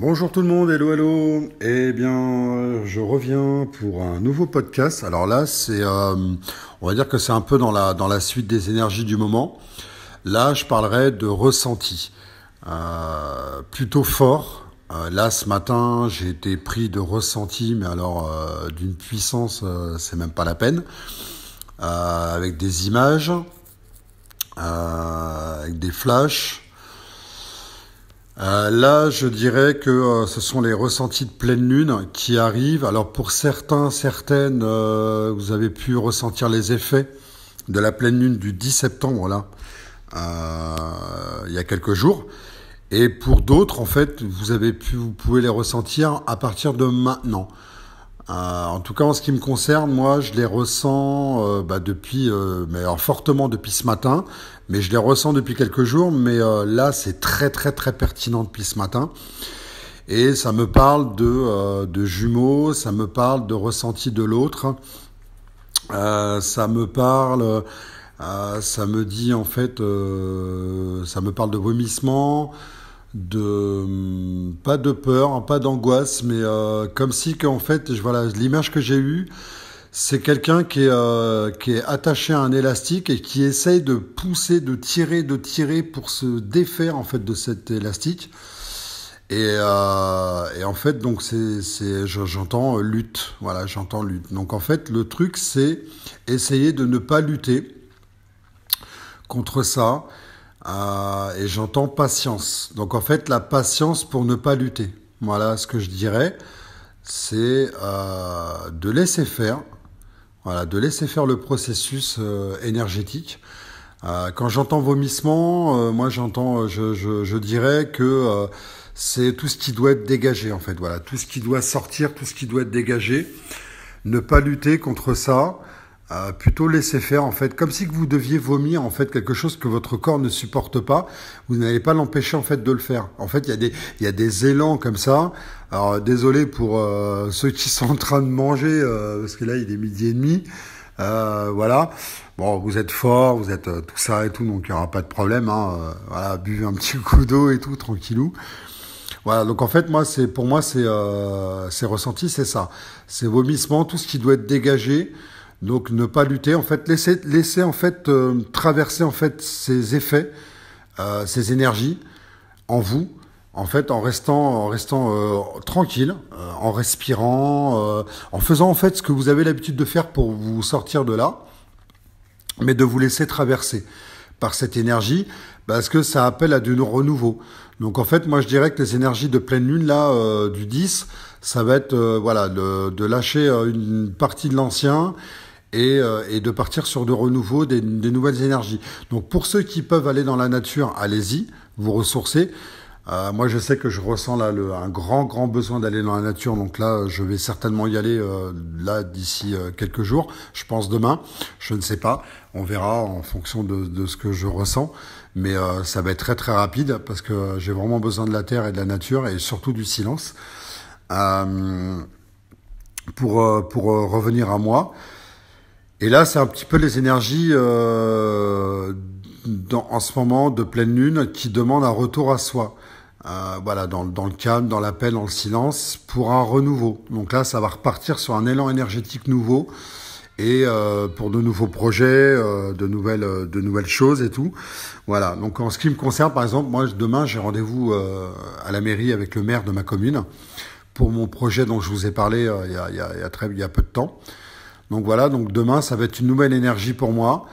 Bonjour tout le monde, hello hello. Eh bien, euh, je reviens pour un nouveau podcast. Alors là, c'est, euh, on va dire que c'est un peu dans la dans la suite des énergies du moment. Là, je parlerai de ressenti, euh, plutôt fort. là, ce matin, j'ai été pris de ressenti, mais alors d'une puissance, c'est même pas la peine. avec des images, avec des flashs. Euh, là, je dirais que euh, ce sont les ressentis de pleine lune qui arrivent. Alors pour certains, certaines, euh, vous avez pu ressentir les effets de la pleine lune du 10 septembre, là, il y a quelques jours. Et pour d'autres, en fait, vous avez pu, vous pouvez les ressentir à partir de maintenant. en tout cas, en ce qui me concerne, moi, je les ressens bah, depuis, mais fortement depuis ce matin mais je les ressens depuis quelques jours, mais euh, là c'est très très très pertinent depuis ce matin. Et ça me parle de, euh, de jumeaux, ça me parle de ressenti de l'autre, euh, ça me parle, ça me dit en fait, ça me parle de vomissement, de pas de peur, hein, pas d'angoisse, mais comme si qu'en fait, voilà l'image que j'ai eue c'est quelqu'un euh, qui, est attaché à un élastique et qui essaye de pousser, de tirer, de tirer pour se défaire en fait de cet élastique. Et, euh, en fait, donc c'est, j'entends euh, lutte. Voilà, j'entends lutte. Donc en fait, le truc c'est essayer de ne pas lutter contre ça. et j'entends patience. Donc en fait, la patience pour ne pas lutter. Voilà ce que je dirais c'est de laisser faire, voilà, de laisser faire le processus euh, énergétique. Euh, quand j'entends vomissement, euh, moi j'entends, je, je, dirais que c'est tout ce qui doit être dégagé en fait. Voilà, tout ce qui doit sortir, tout ce qui doit être dégagé. Ne pas lutter contre ça plutôt laisser faire en fait, comme si vous deviez vomir en fait quelque chose que votre corps ne supporte pas, vous n'allez pas l'empêcher en fait de le faire. En fait, il y a des il y a des élans comme ça. Alors désolé pour euh, ceux qui sont en train de manger euh, parce que là il est midi et demi. Euh, voilà. Bon, vous êtes fort, vous êtes tout ça et tout, donc il n'y aura pas de problème. Hein, voilà, buvez un petit coup d'eau et tout, tranquillou. Voilà, donc en fait, moi, c'est pour moi, c'est euh, ressenti, c'est ça. C'est vomissement, tout ce qui doit être dégagé, donc ne pas lutter, en fait, laisser, laisser en fait euh, traverser en fait ces effets, euh, ces énergies en vous, en fait, en restant, en restant euh, tranquille, en respirant, en faisant en fait ce que vous avez l'habitude de faire pour vous sortir de là, mais de vous laisser traverser par cette énergie, parce que ça appelle à du renouveau. Donc en fait, moi je dirais que les énergies de pleine lune là du 10, ça va être voilà de, de lâcher une partie de l'ancien et, euh, et, de partir sur de renouveau, des, des, nouvelles énergies. Donc pour ceux qui peuvent aller dans la nature, allez-y, vous ressourcez. Euh, moi, je sais que je ressens là le, un grand, grand besoin d'aller dans la nature. Donc là, je vais certainement y aller euh, là d'ici euh, quelques jours. Je pense demain. Je ne sais pas. On verra en fonction de, de ce que je ressens. Mais ça va être très, très rapide parce que j'ai vraiment besoin de la terre et de la nature et surtout du silence. pour pour revenir à moi. Et là, c'est un petit peu les énergies euh, en ce moment de pleine lune qui demandent un retour à soi. Euh, voilà, dans, le calme, dans la paix, dans le silence, pour un renouveau. Donc là, ça va repartir sur un élan énergétique nouveau et euh, pour de nouveaux projets, de nouvelles, de nouvelles choses et tout. Voilà. Donc en ce qui me concerne, par exemple, moi demain j'ai rendez-vous à la mairie avec le maire de ma commune pour mon projet dont je vous ai parlé y a, il y a peu de temps. Donc voilà, donc demain, ça va être une nouvelle énergie pour moi.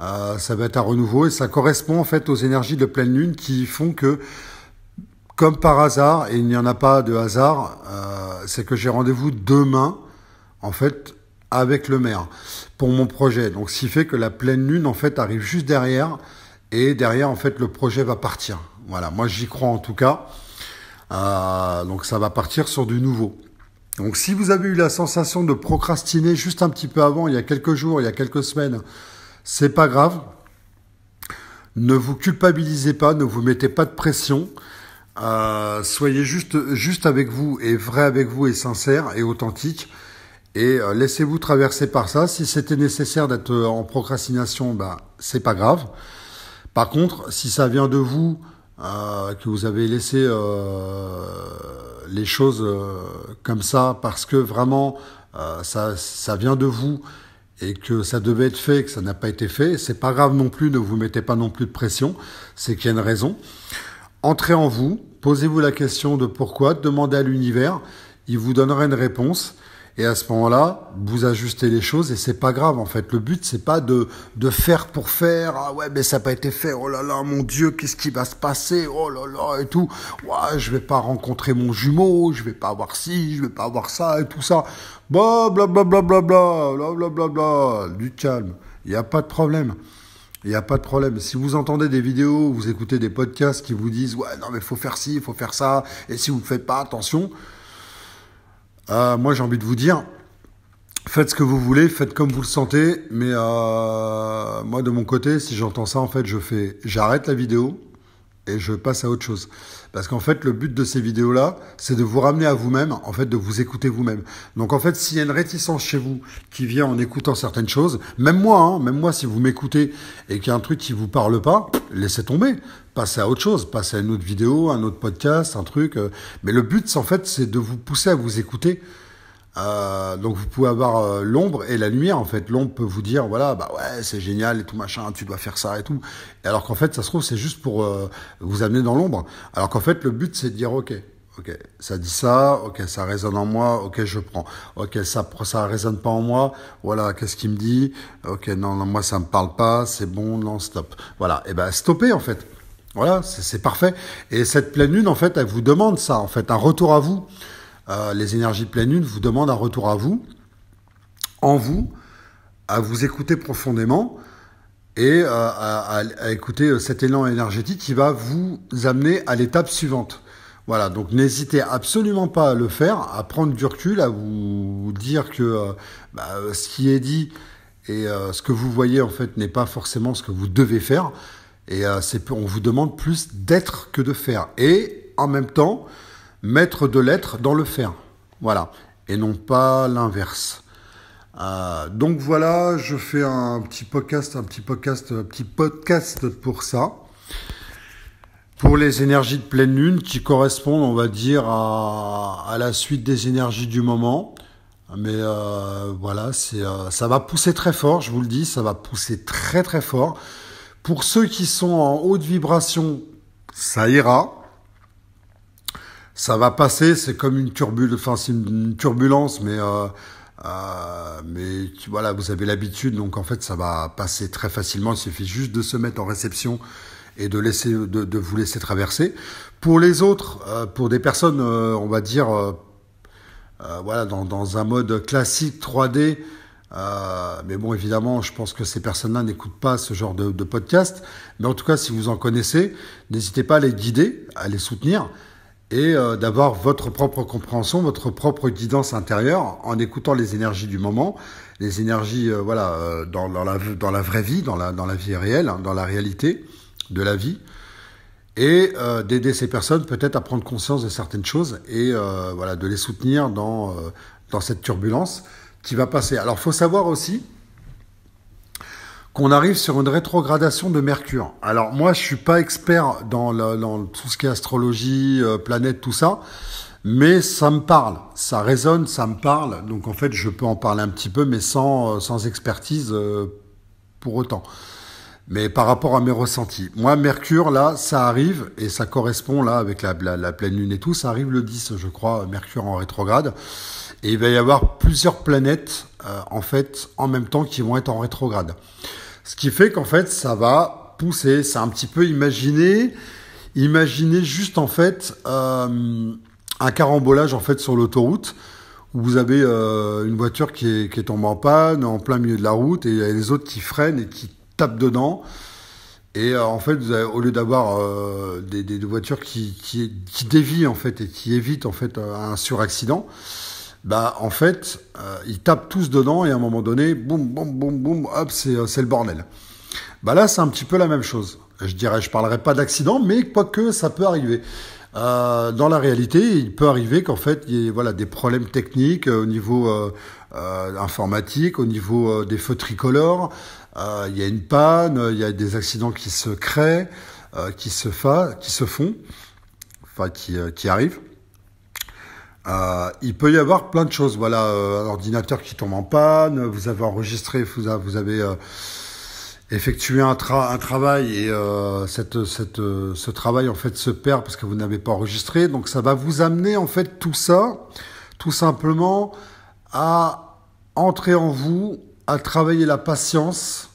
Euh, ça va être un renouveau et ça correspond en fait aux énergies de pleine lune qui font que, comme par hasard, et il n'y en a pas de hasard, euh, c'est que j'ai rendez-vous demain, en fait, avec le maire pour mon projet. Donc, ce qui fait que la pleine lune, en fait, arrive juste derrière et derrière, en fait, le projet va partir. Voilà, moi j'y crois en tout cas. Euh, donc ça va partir sur du nouveau. Donc si vous avez eu la sensation de procrastiner juste un petit peu avant, il y a quelques jours, il y a quelques semaines, c'est pas grave. Ne vous culpabilisez pas, ne vous mettez pas de pression. Euh, soyez juste, juste avec vous et vrai avec vous et sincère et authentique. Et euh, laissez-vous traverser par ça. Si c'était nécessaire d'être euh, en procrastination, bah, c'est pas grave. Par contre, si ça vient de vous, que vous avez laissé euh, les choses euh, comme ça parce que vraiment euh, ça, ça vient de vous et que ça devait être fait que ça n'a pas été fait, c'est pas grave non plus, ne vous mettez pas non plus de pression, c'est qu'il y a une raison. Entrez en vous, posez-vous la question de pourquoi, demandez à l'univers, il vous donnera une réponse. Et à ce moment-là, vous ajustez les choses et c'est pas grave en fait. Le but c'est pas de de faire pour faire. Ah ouais, mais ça n'a pas été fait. Oh là là, mon Dieu, qu'est-ce qui va se passer Oh là là et tout. Ouais, je vais pas rencontrer mon jumeau. Je vais pas avoir ci, je vais pas avoir ça et tout ça. Bah, bla bla bla bla bla bla bla bla bla. Du calme. Il n'y a pas de problème. Il n'y a pas de problème. Si vous entendez des vidéos, vous écoutez des podcasts qui vous disent ouais non mais faut faire ci, faut faire ça. Et si vous ne faites pas attention, euh, moi, j'ai envie de vous dire, faites ce que vous voulez, faites comme vous le sentez, mais euh, moi, de mon côté, si j'entends ça, en fait, je fais, j'arrête la vidéo et je passe à autre chose. Parce qu'en fait, le but de ces vidéos-là, c'est de vous ramener à vous-même, en fait, de vous écouter vous-même. Donc en fait, s'il y a une réticence chez vous qui vient en écoutant certaines choses, même moi, hein, même moi, si vous m'écoutez et qu'il y a un truc qui vous parle pas, laissez tomber. Passez à autre chose, passez à une autre vidéo, un autre podcast, un truc. Euh. Mais le but, en fait, c'est de vous pousser à vous écouter euh, donc vous pouvez avoir euh, l'ombre et la lumière en fait. L'ombre peut vous dire voilà bah ouais c'est génial et tout machin, tu dois faire ça et tout. alors qu'en fait ça se trouve c'est juste pour euh, vous amener dans l'ombre. Alors qu'en fait le but c'est de dire ok ok ça dit ça, ok ça résonne en moi, ok je prends, ok ça ça résonne pas en moi, voilà qu'est-ce qu'il me dit, ok non, non moi ça me parle pas, c'est bon non stop. Voilà et eh ben stopper en fait. Voilà c'est parfait. Et cette pleine lune en fait elle vous demande ça en fait un retour à vous. Euh, les énergies pleines pleine vous demandent un retour à vous, en vous, à vous écouter profondément et euh, à, écouter euh, cet élan énergétique qui va vous amener à l'étape suivante. Voilà, donc n'hésitez absolument pas à le faire, à prendre du recul, à vous dire que bah, ce qui est dit et ce que vous voyez en fait n'est pas forcément ce que vous devez faire. Et on vous demande plus d'être que de faire. Et en même temps, mettre de l'être dans le fer, Voilà. Et non pas l'inverse. Euh, donc voilà, je fais un petit podcast, un petit podcast, un petit podcast pour ça. Pour les énergies de pleine lune qui correspondent, on va dire, à, la suite des énergies du moment. Mais euh, voilà, c'est, euh, ça va pousser très fort, je vous le dis, ça va pousser très très fort. Pour ceux qui sont en haute vibration, ça ira ça va passer. C'est comme une, enfin, une turbulence, mais euh, euh, mais voilà, vous avez l'habitude, donc en fait, ça va passer très facilement. Il suffit juste de se mettre en réception et de laisser, de, vous laisser traverser. Pour les autres, euh, pour des personnes, euh, on va dire, voilà, dans, un mode classique 3D. mais bon, évidemment, je pense que ces personnes-là n'écoutent pas ce genre de podcast. Mais en tout cas, si vous en connaissez, n'hésitez pas à les guider, à les soutenir et euh, d'avoir votre propre compréhension, votre propre guidance intérieure en écoutant les énergies du moment, les énergies euh, voilà euh, dans, la, dans la vraie vie, dans la, dans la vie réelle, hein, dans la réalité de la vie, et d'aider ces personnes peut-être à prendre conscience de certaines choses et voilà de les soutenir dans, dans cette turbulence qui va passer. Alors faut savoir aussi qu'on arrive sur une rétrogradation de Mercure. Alors moi, je suis pas expert dans, dans tout ce qui est astrologie, euh, planète, tout ça, mais ça me parle, ça résonne, ça me parle. Donc en fait, je peux en parler un petit peu, mais sans, euh, sans expertise euh, pour autant. Mais par rapport à mes ressentis, moi, Mercure, là, ça arrive, et ça correspond, là, avec la, la pleine lune et tout, ça arrive le 10, je crois, Mercure en rétrograde. Et il va y avoir plusieurs planètes euh, en fait en même temps qu'ils vont être en rétrograde. Ce qui fait qu'en fait ça va pousser, c'est un petit peu imaginer, imaginer juste en fait euh, un carambolage en fait sur l'autoroute où vous avez euh, une voiture qui est, qui en panne en plein milieu de la route et il a les autres qui freinent et qui tapent dedans. Et en fait, au lieu d'avoir des, voitures qui, qui, qui, dévient en fait et qui évitent en fait un suraccident, bah en fait, euh, ils tapent tous dedans et à un moment donné, boum, boum, boum, boum, hop, euh, c'est le bordel. Bah là, c'est un petit peu la même chose. Je dirais, je parlerai pas d'accident, mais quoique, ça peut arriver. Euh, dans la réalité, il peut arriver qu'en fait, il y ait voilà, des problèmes techniques au niveau informatique, au niveau des feux tricolores. il y a une panne, il y a des accidents qui se créent, qui, se fa qui se font, enfin qui arrivent. Euh, il peut y avoir plein de choses. Voilà, euh, un ordinateur qui tombe en panne, vous avez enregistré, vous, avez euh, effectué un, un, travail et cette, cette, ce travail en fait se perd parce que vous n'avez pas enregistré. Donc ça va vous amener en fait tout ça, tout simplement à entrer en vous, à travailler la patience,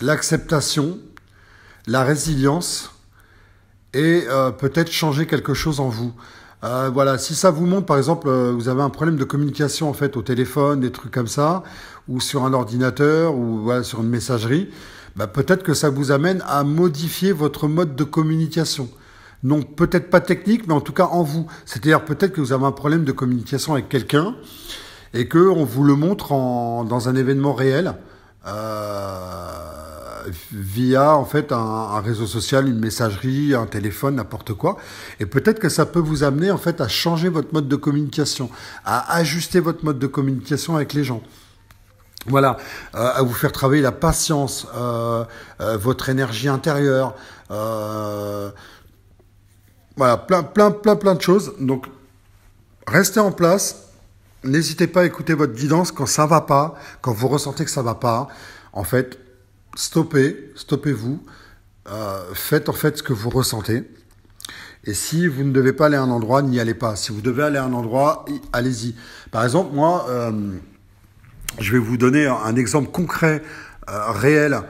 l'acceptation, la résilience et peut-être changer quelque chose en vous. Euh, voilà, si ça vous montre, par exemple, euh, vous avez un problème de communication en fait au téléphone, des trucs comme ça, ou sur un ordinateur, ou voilà, sur une messagerie, bah, peut-être que ça vous amène à modifier votre mode de communication. Non, peut-être pas technique, mais en tout cas en vous. C'est-à-dire peut-être que vous avez un problème de communication avec quelqu'un et que on vous le montre en, dans un événement réel. Euh, via en fait un, réseau social, une messagerie, un téléphone, n'importe quoi. Et peut-être que ça peut vous amener en fait à changer votre mode de communication, à ajuster votre mode de communication avec les gens. Voilà, euh, à vous faire travailler la patience, euh, euh, votre énergie intérieure, voilà, plein, plein, plein, plein de choses. Donc, restez en place. N'hésitez pas à écouter votre guidance quand ça va pas, quand vous ressentez que ça va pas. En fait, stoppez, stoppez-vous, euh, faites en fait ce que vous ressentez. Et si vous ne devez pas aller à un endroit, n'y allez pas. Si vous devez aller à un endroit, allez-y. Par exemple, moi, euh, je vais vous donner un exemple concret, euh, réel,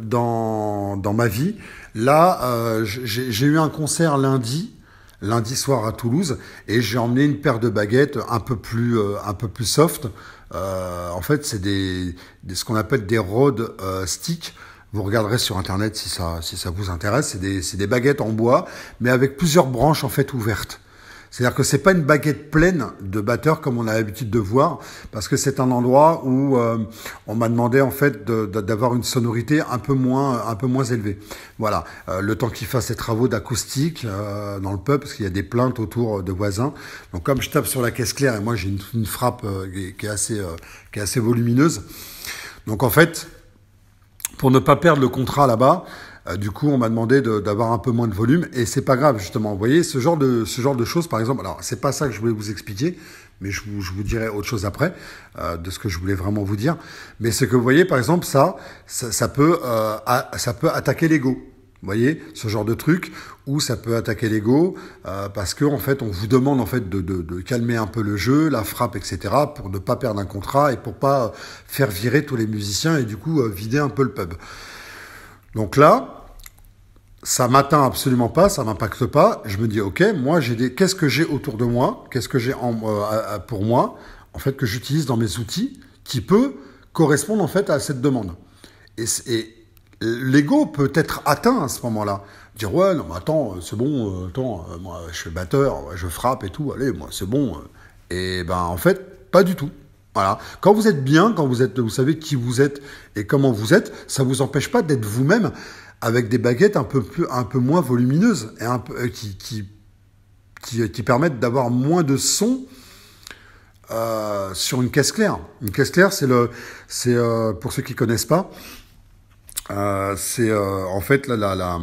dans, ma vie. Là, j'ai eu un concert lundi, lundi soir à Toulouse, et j'ai emmené une paire de baguettes un peu plus, un peu plus soft euh, en fait, c'est ce qu'on appelle des road euh, sticks. Vous regarderez sur internet si ça, vous intéresse. C'est des, des, baguettes en bois, mais avec plusieurs branches en fait ouvertes. C'est-à-dire que c'est pas une baguette pleine de batteurs comme on a l'habitude de voir, parce que c'est un endroit où euh, on m'a demandé en fait d'avoir une sonorité un peu moins, un peu moins élevée. Voilà, euh, le temps qu'il fasse ces travaux d'acoustique euh, dans le pub, parce qu'il y a des plaintes autour de voisins. Donc comme je tape sur la caisse claire et moi j'ai une, frappe qui est assez, qui est assez volumineuse. Donc en fait, pour ne pas perdre le contrat là-bas, euh, du coup, on m'a demandé d'avoir un peu moins de volume et c'est pas grave justement. Vous voyez, ce genre de ce genre de choses, par exemple. Alors, c'est pas ça que je voulais vous expliquer, mais je vous, je vous dirai autre chose après euh, de ce que je voulais vraiment vous dire. Mais ce que vous voyez, par exemple, ça, ça, peut euh, ça peut attaquer l'ego. Vous voyez, ce genre de truc où ça peut attaquer l'ego parce que en fait on vous demande en fait de, de, de, calmer un peu le jeu, la frappe, etc. pour ne pas perdre un contrat et pour pas faire virer tous les musiciens et du coup vider un peu le pub. Donc là, ça m'atteint absolument pas, ça m'impacte pas. Je me dis, ok, moi j'ai des, qu'est-ce que j'ai autour de moi, qu'est-ce que j'ai euh, pour moi, en fait que j'utilise dans mes outils, qui peut correspondre en fait à cette demande. Et, l'ego peut être atteint à ce moment-là. Dire ouais, non mais attends, euh, c'est bon, euh, attends, moi je suis batteur, je frappe et tout, allez, moi c'est bon. Et ben en fait, pas du tout. Voilà. Quand vous êtes bien, quand vous êtes, vous savez qui vous êtes et comment vous êtes, ça vous empêche pas d'être vous-même avec des baguettes un peu, plus, un peu moins volumineuses et un peu, euh, qui, qui, euh, qui, permettent d'avoir moins de son euh, sur une caisse claire. Une caisse claire, c'est le, pour ceux qui connaissent pas, c'est en fait la, la,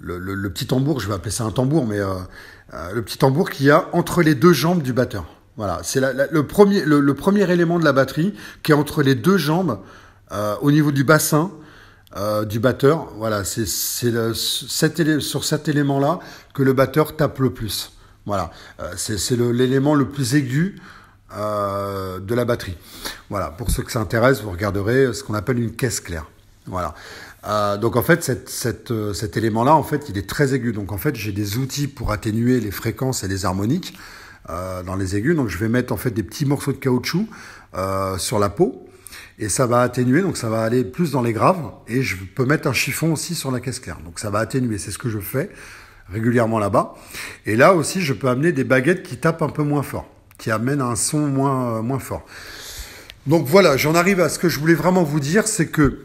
le, petit tambour. Je vais appeler ça un tambour, mais le petit tambour qu'il y a entre les deux jambes du batteur. Voilà, c'est le premier, le, premier élément de la batterie qui est entre les deux jambes au niveau du bassin euh, du batteur. Voilà, c'est sur cet élément-là que le batteur tape le plus. Voilà, euh, c'est l'élément le, plus aigu euh, de la batterie. Voilà, pour ceux que ça intéresse, vous regarderez ce qu'on appelle une caisse claire. Voilà. donc en fait, cet élément-là, en fait, il est très aigu. Donc en fait, j'ai des outils pour atténuer les fréquences et les harmoniques dans les aigus. Donc je vais mettre en fait des petits morceaux de caoutchouc sur la peau et ça va atténuer, donc ça va aller plus dans les graves, et je peux mettre un chiffon aussi sur la caisse claire, donc ça va atténuer, c'est ce que je fais régulièrement là-bas. Et là aussi, je peux amener des baguettes qui tapent un peu moins fort, qui amènent un son moins, moins fort. Donc voilà, j'en arrive à ce que je voulais vraiment vous dire, c'est que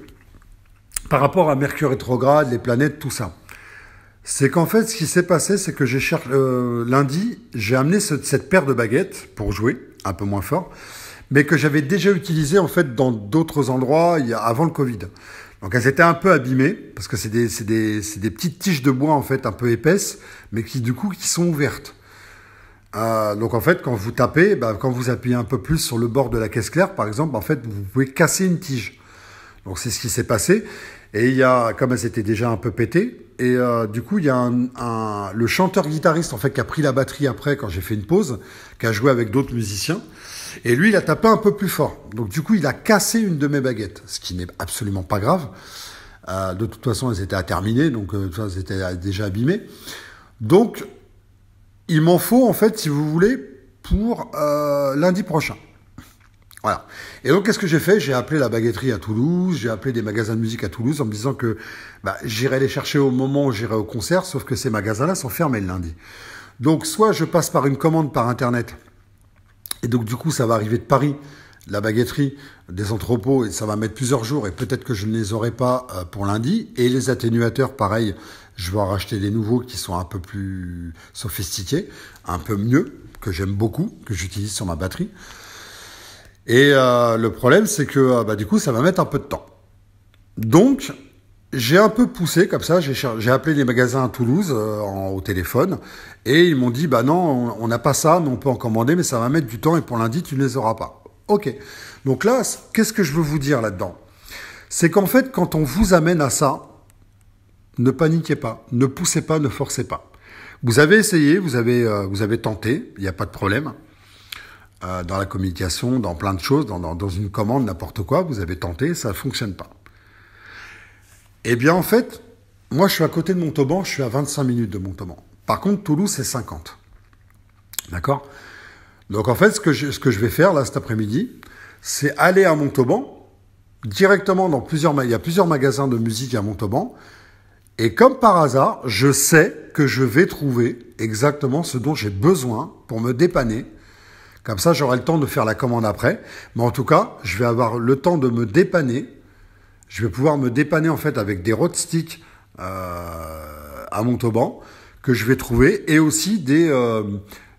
par rapport à Mercure rétrograde, les planètes, tout ça, c'est qu'en fait, ce qui s'est passé, c'est que j'ai cherché euh, lundi, j'ai amené cette paire de baguettes pour jouer un peu moins fort mais que j'avais déjà utilisé en fait dans d'autres endroits avant le Covid. Donc elles étaient un peu abîmées parce que c'est des, des, des, petites tiges de bois en fait un peu épaisses, mais qui du coup qui sont ouvertes. Euh, donc en fait quand vous tapez, bah, quand vous appuyez un peu plus sur le bord de la caisse claire par exemple, en fait vous pouvez casser une tige. Donc c'est ce qui s'est passé. Et il y a, comme elles étaient déjà un peu pétées, et euh, du coup il y a un, un, le chanteur guitariste en fait qui a pris la batterie après quand j'ai fait une pause, qui a joué avec d'autres musiciens. Et lui, il a tapé un peu plus fort. Donc du coup, il a cassé une de mes baguettes, ce qui n'est absolument pas grave. Euh, de toute façon, elles étaient à terminer, donc elles euh, étaient déjà abîmées. Donc, il m'en faut, en fait, si vous voulez, pour euh, lundi prochain. Voilà. Et donc, qu'est-ce que j'ai fait J'ai appelé la baguetterie à Toulouse, j'ai appelé des magasins de musique à Toulouse en me disant que bah, j'irai les chercher au moment où j'irai au concert, sauf que ces magasins-là sont fermés le lundi. Donc, soit je passe par une commande par Internet et donc du coup, ça va arriver de Paris, la baguetterie, des entrepôts, et ça va mettre plusieurs jours, et peut-être que je ne les aurai pas euh, pour lundi. Et les atténuateurs, pareil, je vais en racheter des nouveaux qui sont un peu plus sophistiqués, un peu mieux, que j'aime beaucoup, que j'utilise sur ma batterie. Et euh, le problème, c'est que euh, bah, du coup, ça va mettre un peu de temps. Donc, j'ai un peu poussé comme ça, j'ai appelé les magasins à Toulouse euh, au téléphone et ils m'ont dit bah non, on n'a pas ça, mais on peut en commander, mais ça va mettre du temps et pour lundi tu ne les auras pas. Ok. Donc là, qu'est-ce que je veux vous dire là-dedans C'est qu'en fait, quand on vous amène à ça, ne paniquez pas, ne poussez pas, ne forcez pas. Vous avez essayé, vous avez, euh, vous avez tenté, il n'y a pas de problème. Euh, dans la communication, dans plein de choses, dans, dans une commande, n'importe quoi, vous avez tenté, ça ne fonctionne pas. Eh bien, en fait, moi, je suis à côté de Montauban, je suis à 25 minutes de Montauban. Par contre, Toulouse, c'est 50. D'accord Donc, en fait, ce que, je, ce que je vais faire, là, cet après-midi, c'est aller à Montauban, directement dans plusieurs... Il y a plusieurs magasins de musique à Montauban. Et comme par hasard, je sais que je vais trouver exactement ce dont j'ai besoin pour me dépanner. Comme ça, j'aurai le temps de faire la commande après. Mais en tout cas, je vais avoir le temps de me dépanner je vais pouvoir me dépanner en fait avec des roadsticks euh, à Montauban que je vais trouver et aussi des, euh,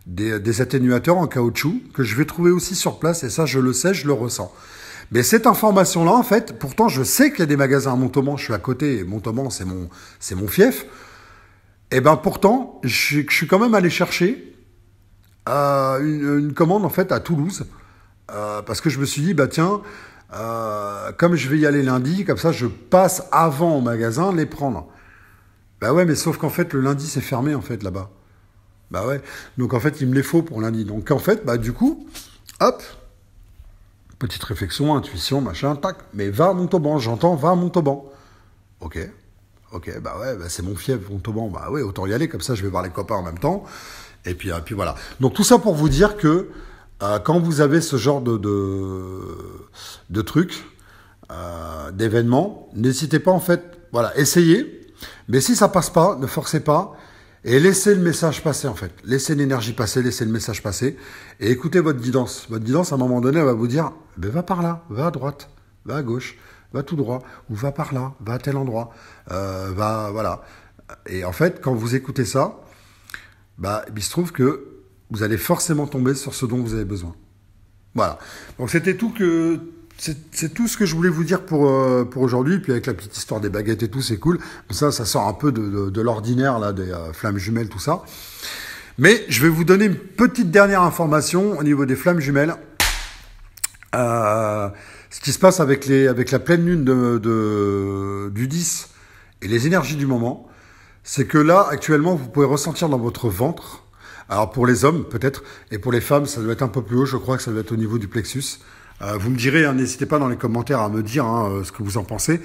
des, des, atténuateurs en caoutchouc que je vais trouver aussi sur place et ça je le sais, je le ressens. Mais cette information-là, en fait, pourtant je sais qu'il y a des magasins à Montauban, je suis à côté, et Montauban c'est mon, c'est mon fief. Et eh ben pourtant, je, suis quand même allé chercher euh, une, une, commande en fait à Toulouse euh, parce que je me suis dit, bah tiens, euh, comme je vais y aller lundi, comme ça je passe avant au magasin les prendre. Bah ouais, mais sauf qu'en fait le lundi c'est fermé en fait là-bas. Bah ouais. Donc en fait il me les faut pour lundi. Donc en fait bah du coup, hop, petite réflexion, intuition, machin, tac. Mais va à Montauban, j'entends, va à Montauban. Ok. Ok, bah ouais, bah, c'est mon fief, Montauban. Bah ouais, autant y aller, comme ça je vais voir les copains en même temps. Et puis, et euh, puis voilà. Donc tout ça pour vous dire que euh, quand vous avez ce genre de, de, de trucs, euh, d'événements, n'hésitez pas en fait, voilà, essayez. Mais si ça passe pas, ne forcez pas et laissez le message passer en fait. Laissez l'énergie passer, laissez le message passer et écoutez votre guidance. Votre guidance, à un moment donné, elle va vous dire, bah, va par là, va à droite, va à gauche, va tout droit, ou va par là, va à tel endroit, euh, va, voilà. Et en fait, quand vous écoutez ça, bah, il se trouve que vous allez forcément tomber sur ce dont vous avez besoin. Voilà. Donc c'était tout que c'est tout ce que je voulais vous dire pour, euh, pour aujourd'hui. Puis avec la petite histoire des baguettes et tout, c'est cool. ça, ça sort un peu de, de, l'ordinaire, là, des euh, flammes jumelles, tout ça. Mais je vais vous donner une petite dernière information au niveau des flammes jumelles. Euh, ce qui se passe avec, les, avec la pleine lune de, de, du 10 et les énergies du moment, c'est que là, actuellement, vous pouvez ressentir dans votre ventre alors pour les hommes peut-être, et pour les femmes ça doit être un peu plus haut, je crois que ça doit être au niveau du plexus. Euh, vous me direz, hein, n'hésitez pas dans les commentaires à me dire hein, euh, ce que vous en pensez,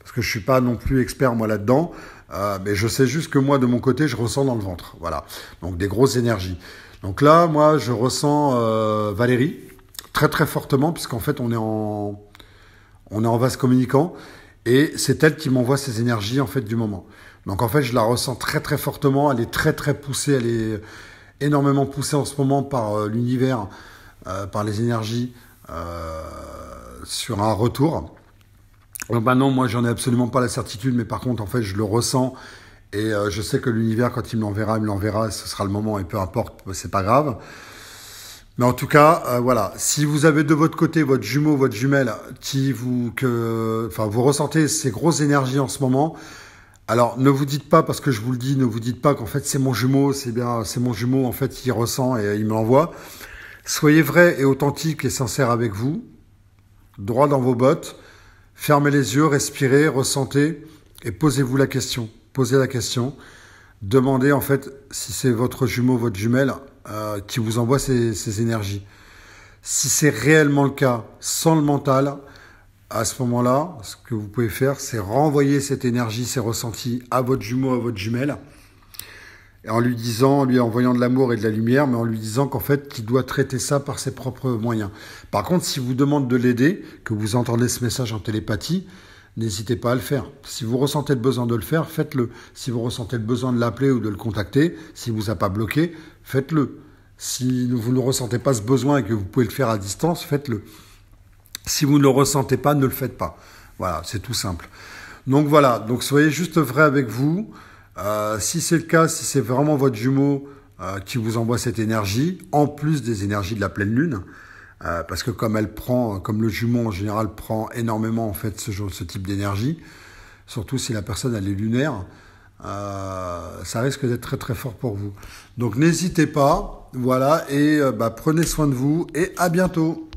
parce que je ne suis pas non plus expert moi là-dedans, euh, mais je sais juste que moi de mon côté je ressens dans le ventre, voilà, donc des grosses énergies. Donc là moi je ressens Valérie très très fortement puisqu'en fait on est en on est en vase communicant et c'est elle qui m'envoie ses énergies en fait du moment. Donc en fait je la ressens très très fortement, elle est très très poussée, elle est énormément poussé en ce moment par euh, l'univers, euh, par les énergies, euh, sur un retour. Donc ben non, moi j'en ai absolument pas la certitude, mais par contre en fait je le ressens et je sais que l'univers quand il me l'enverra, il me l'enverra, ce sera le moment et peu importe, c'est pas grave. Mais en tout cas, voilà, si vous avez de votre côté votre jumeau, votre jumelle, qui vous, que, enfin, vous ressentez ces grosses énergies en ce moment, alors, ne vous dites pas, parce que je vous le dis, ne vous dites pas qu'en fait c'est mon jumeau, c'est bien, c'est mon jumeau, en fait il ressent et il me l'envoie. Soyez vrai et authentique et sincère avec vous, droit dans vos bottes, fermez les yeux, respirez, ressentez et posez-vous la question. Posez la question, demandez en fait si c'est votre jumeau, votre jumelle euh, qui vous envoie ces, ces énergies. Si c'est réellement le cas, sans le mental, à ce moment-là, ce que vous pouvez faire, c'est renvoyer cette énergie, ces ressentis à votre jumeau, à votre jumelle, en lui disant, lui envoyant de l'amour et de la lumière, mais en lui disant qu'en fait, il doit traiter ça par ses propres moyens. Par contre, si vous demande de l'aider, que vous entendez ce message en télépathie, n'hésitez pas à le faire. Si vous ressentez le besoin de le faire, faites-le. Si vous ressentez le besoin de l'appeler ou de le contacter, s'il vous a pas bloqué, faites-le. Si vous ne ressentez pas ce besoin et que vous pouvez le faire à distance, faites-le. Si vous ne le ressentez pas, ne le faites pas. Voilà, c'est tout simple. Donc voilà, donc soyez juste vrai avec vous. Euh, si c'est le cas, si c'est vraiment votre jumeau euh, qui vous envoie cette énergie, en plus des énergies de la pleine lune, euh, parce que comme elle prend, comme le jumeau en général prend énormément en fait ce, ce type d'énergie, surtout si la personne elle est lunaire, ça risque d'être très très fort pour vous. Donc n'hésitez pas, voilà, et bah, prenez soin de vous et à bientôt.